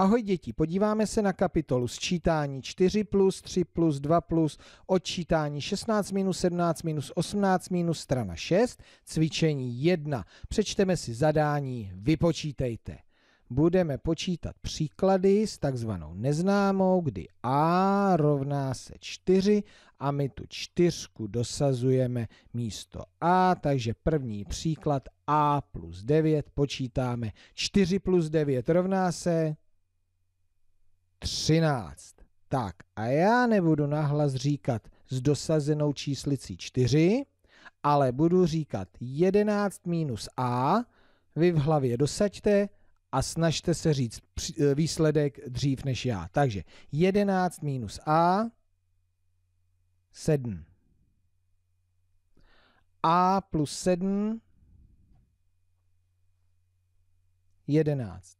Ahoj děti, podíváme se na kapitolu sčítání 4 plus, 3 plus, 2 plus, odčítání 16 minus, 17 minus, 18 minus, strana 6, cvičení 1. Přečteme si zadání, vypočítejte. Budeme počítat příklady s takzvanou neznámou, kdy a rovná se 4 a my tu čtyřku dosazujeme místo a, takže první příklad a plus 9 počítáme 4 plus 9 rovná se 13. Tak a já nebudu nahlas říkat s dosazenou číslicí 4, ale budu říkat 11 minus a, vy v hlavě dosaďte a snažte se říct eh, výsledek dřív než já. Takže 11 minus a, 7. a plus 7, 11.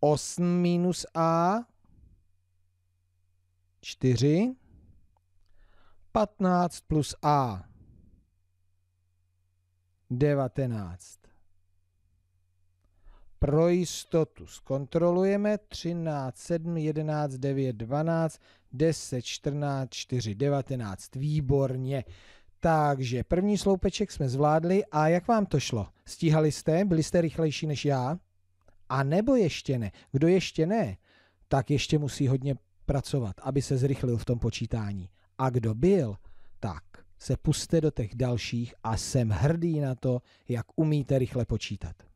8 minus a 4, 15 plus a 19. Pro jistotu zkontrolujeme 13, 7, 11, 9, 12, 10, 14, 4, 19. Výborně. Takže první sloupeček jsme zvládli a jak vám to šlo? Stíhali jste? Byli jste rychlejší než já? A nebo ještě ne. Kdo ještě ne, tak ještě musí hodně pracovat, aby se zrychlil v tom počítání. A kdo byl, tak se puste do těch dalších a jsem hrdý na to, jak umíte rychle počítat.